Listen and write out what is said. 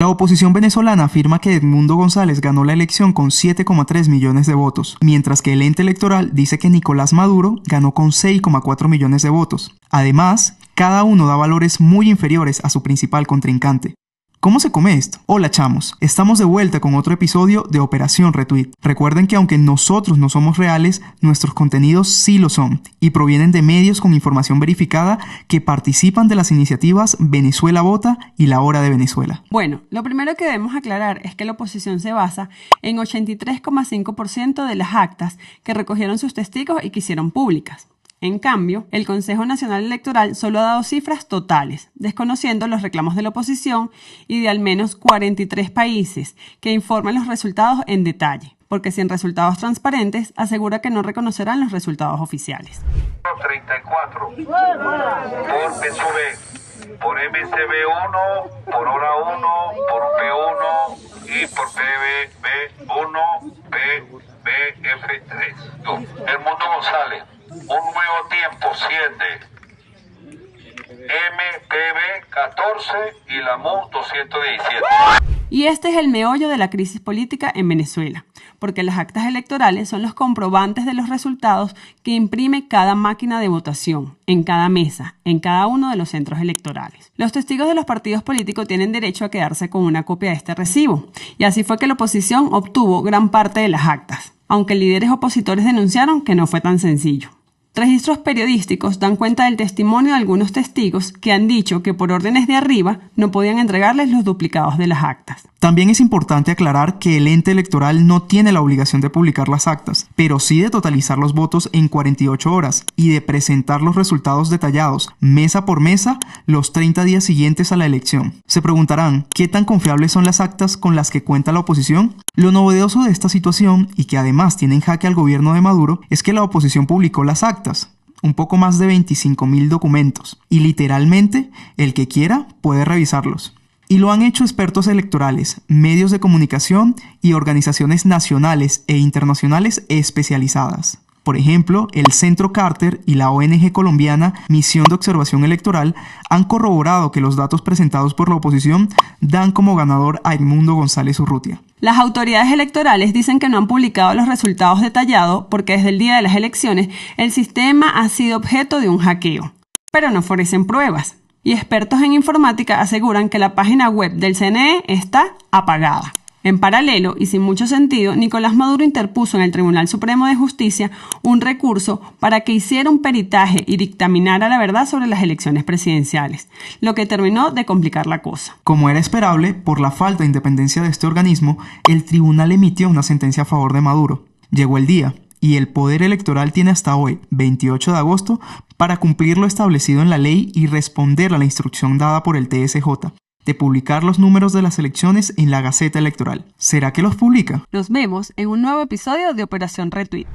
La oposición venezolana afirma que Edmundo González ganó la elección con 7,3 millones de votos, mientras que el ente electoral dice que Nicolás Maduro ganó con 6,4 millones de votos. Además, cada uno da valores muy inferiores a su principal contrincante. ¿Cómo se come esto? Hola chamos, estamos de vuelta con otro episodio de Operación Retweet. Recuerden que aunque nosotros no somos reales, nuestros contenidos sí lo son y provienen de medios con información verificada que participan de las iniciativas Venezuela Vota y La Hora de Venezuela. Bueno, lo primero que debemos aclarar es que la oposición se basa en 83,5% de las actas que recogieron sus testigos y que hicieron públicas. En cambio, el Consejo Nacional Electoral solo ha dado cifras totales, desconociendo los reclamos de la oposición y de al menos 43 países que informan los resultados en detalle, porque sin resultados transparentes asegura que no reconocerán los resultados oficiales. 34 por PSUV, por MCB1, por hora 1 por P1 y por PBB1, PBF3. El mundo González. Un nuevo tiempo, 7. MPB 14 y la MOTO 217. Y este es el meollo de la crisis política en Venezuela, porque las actas electorales son los comprobantes de los resultados que imprime cada máquina de votación, en cada mesa, en cada uno de los centros electorales. Los testigos de los partidos políticos tienen derecho a quedarse con una copia de este recibo, y así fue que la oposición obtuvo gran parte de las actas, aunque líderes opositores denunciaron que no fue tan sencillo. Registros periodísticos dan cuenta del testimonio de algunos testigos que han dicho que por órdenes de arriba no podían entregarles los duplicados de las actas. También es importante aclarar que el ente electoral no tiene la obligación de publicar las actas, pero sí de totalizar los votos en 48 horas y de presentar los resultados detallados, mesa por mesa, los 30 días siguientes a la elección. Se preguntarán, ¿qué tan confiables son las actas con las que cuenta la oposición? Lo novedoso de esta situación, y que además tiene en jaque al gobierno de Maduro, es que la oposición publicó las actas, un poco más de 25.000 documentos, y literalmente el que quiera puede revisarlos. Y lo han hecho expertos electorales, medios de comunicación y organizaciones nacionales e internacionales especializadas. Por ejemplo, el Centro Carter y la ONG colombiana Misión de Observación Electoral han corroborado que los datos presentados por la oposición dan como ganador a Edmundo González Urrutia. Las autoridades electorales dicen que no han publicado los resultados detallados porque desde el día de las elecciones el sistema ha sido objeto de un hackeo. Pero no ofrecen pruebas y expertos en informática aseguran que la página web del CNE está apagada. En paralelo y sin mucho sentido, Nicolás Maduro interpuso en el Tribunal Supremo de Justicia un recurso para que hiciera un peritaje y dictaminara la verdad sobre las elecciones presidenciales, lo que terminó de complicar la cosa. Como era esperable, por la falta de independencia de este organismo, el tribunal emitió una sentencia a favor de Maduro. Llegó el día, y el Poder Electoral tiene hasta hoy, 28 de agosto, para cumplir lo establecido en la ley y responder a la instrucción dada por el TSJ de publicar los números de las elecciones en la Gaceta Electoral. ¿Será que los publica? Nos vemos en un nuevo episodio de Operación Retweet.